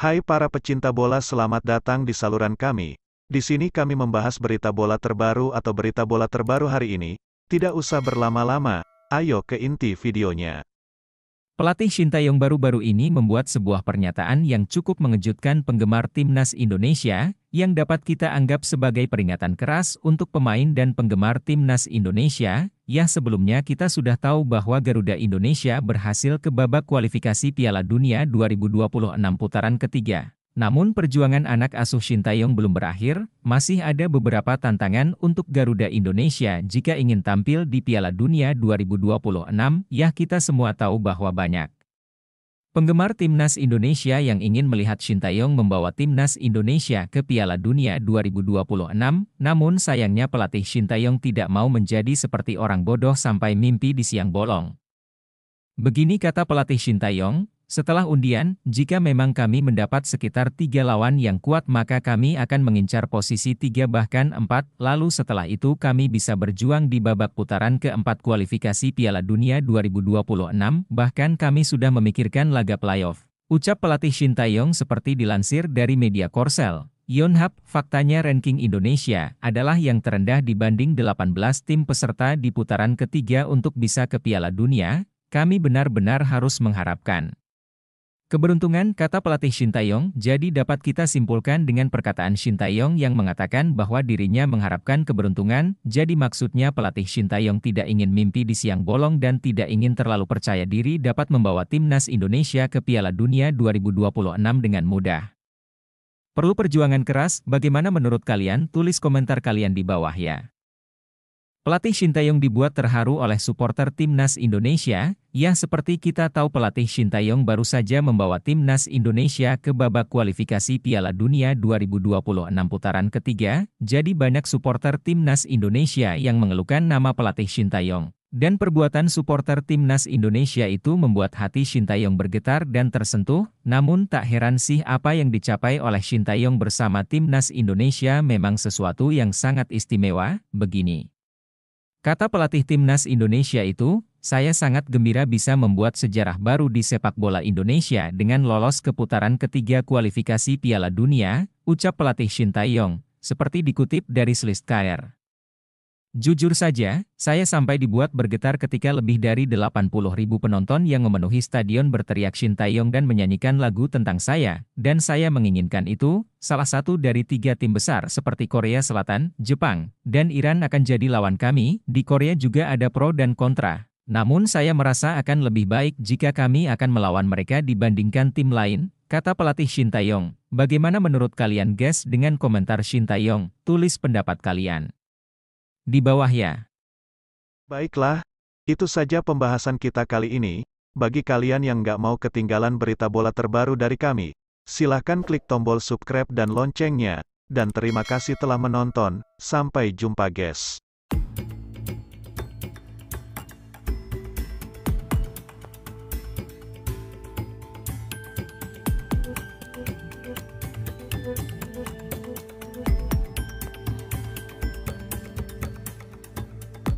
Hai para pecinta bola selamat datang di saluran kami. Di sini kami membahas berita bola terbaru atau berita bola terbaru hari ini. Tidak usah berlama-lama, ayo ke inti videonya. Pelatih Shin Sintayong baru-baru ini membuat sebuah pernyataan yang cukup mengejutkan penggemar timnas Indonesia, yang dapat kita anggap sebagai peringatan keras untuk pemain dan penggemar timnas Indonesia, Ya sebelumnya kita sudah tahu bahwa Garuda Indonesia berhasil ke babak kualifikasi Piala Dunia 2026 putaran ketiga. Namun perjuangan anak asuh Shintayong belum berakhir, masih ada beberapa tantangan untuk Garuda Indonesia jika ingin tampil di Piala Dunia 2026, ya kita semua tahu bahwa banyak. Penggemar timnas Indonesia yang ingin melihat Shin Tae-yong membawa timnas Indonesia ke Piala Dunia 2026, namun sayangnya pelatih Shin Tae-yong tidak mau menjadi seperti orang bodoh sampai mimpi di siang bolong. Begini kata pelatih Shin Tae-yong. Setelah undian, jika memang kami mendapat sekitar tiga lawan yang kuat maka kami akan mengincar posisi tiga bahkan empat, lalu setelah itu kami bisa berjuang di babak putaran keempat kualifikasi Piala Dunia 2026, bahkan kami sudah memikirkan laga playoff. Ucap pelatih Shin Taeyong seperti dilansir dari media Korsel. Yonhap, faktanya ranking Indonesia adalah yang terendah dibanding 18 tim peserta di putaran ketiga untuk bisa ke Piala Dunia, kami benar-benar harus mengharapkan Keberuntungan kata pelatih Shin Taeyong, jadi dapat kita simpulkan dengan perkataan Shin Taeyong yang mengatakan bahwa dirinya mengharapkan keberuntungan, jadi maksudnya pelatih Shin Taeyong tidak ingin mimpi di siang bolong dan tidak ingin terlalu percaya diri dapat membawa timnas Indonesia ke Piala Dunia 2026 dengan mudah. Perlu perjuangan keras, bagaimana menurut kalian? Tulis komentar kalian di bawah ya. Pelatih Shintayong dibuat terharu oleh supporter timnas Indonesia, ya seperti kita tahu pelatih Shintayong baru saja membawa timnas Indonesia ke babak kualifikasi Piala Dunia 2026 putaran ketiga, jadi banyak supporter timnas Indonesia yang mengeluhkan nama pelatih Tae-yong, Dan perbuatan supporter timnas Indonesia itu membuat hati Shintayong bergetar dan tersentuh, namun tak heran sih apa yang dicapai oleh Shintayong bersama timnas Indonesia memang sesuatu yang sangat istimewa, begini. Kata pelatih timnas Indonesia itu, saya sangat gembira bisa membuat sejarah baru di sepak bola Indonesia dengan lolos ke putaran ketiga kualifikasi Piala Dunia, ucap pelatih Shin Tae-yong, seperti dikutip dari Slist KR. Jujur saja, saya sampai dibuat bergetar ketika lebih dari 80 ribu penonton yang memenuhi stadion berteriak Shin Taeyong dan menyanyikan lagu tentang saya, dan saya menginginkan itu, salah satu dari tiga tim besar seperti Korea Selatan, Jepang, dan Iran akan jadi lawan kami, di Korea juga ada pro dan kontra. Namun saya merasa akan lebih baik jika kami akan melawan mereka dibandingkan tim lain, kata pelatih Shin Taeyong. Bagaimana menurut kalian guys dengan komentar Shin Taeyong? Tulis pendapat kalian di bawah ya. Baiklah, itu saja pembahasan kita kali ini. Bagi kalian yang nggak mau ketinggalan berita bola terbaru dari kami, silahkan klik tombol subscribe dan loncengnya. Dan terima kasih telah menonton. Sampai jumpa guys.